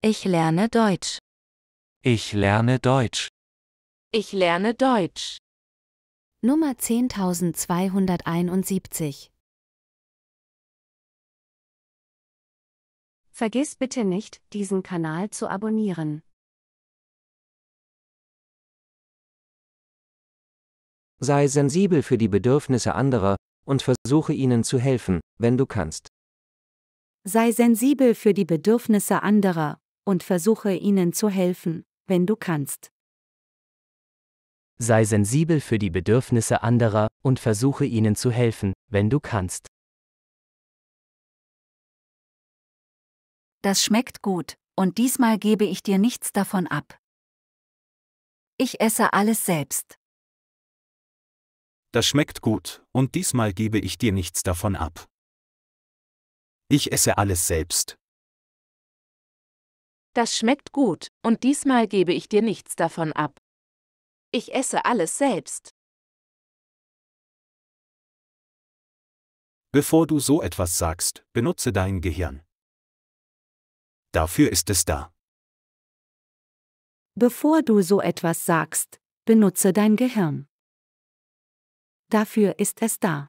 Ich lerne Deutsch. Ich lerne Deutsch. Ich lerne Deutsch. Nummer 10271. Vergiss bitte nicht, diesen Kanal zu abonnieren. Sei sensibel für die Bedürfnisse anderer und versuche ihnen zu helfen, wenn du kannst. Sei sensibel für die Bedürfnisse anderer und versuche ihnen zu helfen, wenn du kannst. Sei sensibel für die Bedürfnisse anderer und versuche ihnen zu helfen, wenn du kannst. Das schmeckt gut, und diesmal gebe ich dir nichts davon ab. Ich esse alles selbst. Das schmeckt gut, und diesmal gebe ich dir nichts davon ab. Ich esse alles selbst. Das schmeckt gut, und diesmal gebe ich dir nichts davon ab. Ich esse alles selbst. Bevor du so etwas sagst, benutze dein Gehirn. Dafür ist es da. Bevor du so etwas sagst, benutze dein Gehirn. Dafür ist es da.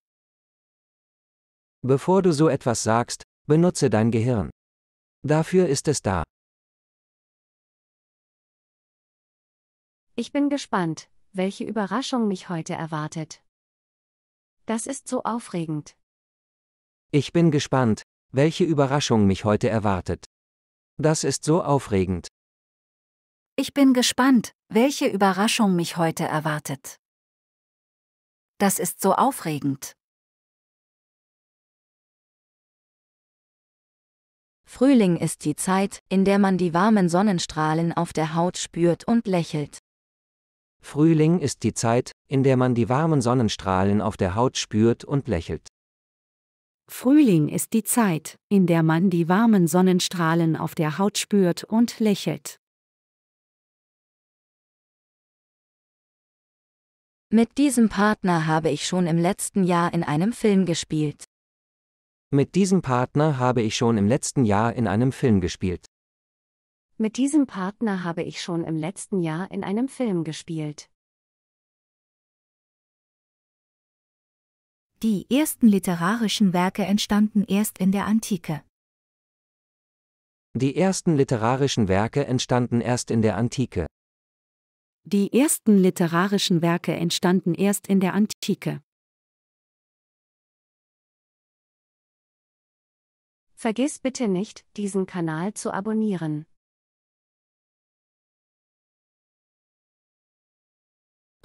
Bevor du so etwas sagst, benutze dein Gehirn. Dafür ist es da. Ich bin gespannt, welche Überraschung mich heute erwartet. Das ist so aufregend. Ich bin gespannt, welche Überraschung mich heute erwartet. Das ist so aufregend. Ich bin gespannt, welche Überraschung mich heute erwartet. Das ist so aufregend. Frühling ist die Zeit, in der man die warmen Sonnenstrahlen auf der Haut spürt und lächelt. Frühling ist die Zeit, in der man die warmen Sonnenstrahlen auf der Haut spürt und lächelt. Frühling ist die Zeit, in der man die warmen Sonnenstrahlen auf der Haut spürt und lächelt. Mit diesem Partner habe ich schon im letzten Jahr in einem Film gespielt. Mit diesem Partner habe ich schon im letzten Jahr in einem Film gespielt. Mit diesem Partner habe ich schon im letzten Jahr in einem Film gespielt. Die ersten literarischen Werke entstanden erst in der Antike. Die ersten literarischen Werke entstanden erst in der Antike. Die ersten literarischen Werke entstanden erst in der Antike. Vergiss bitte nicht, diesen Kanal zu abonnieren.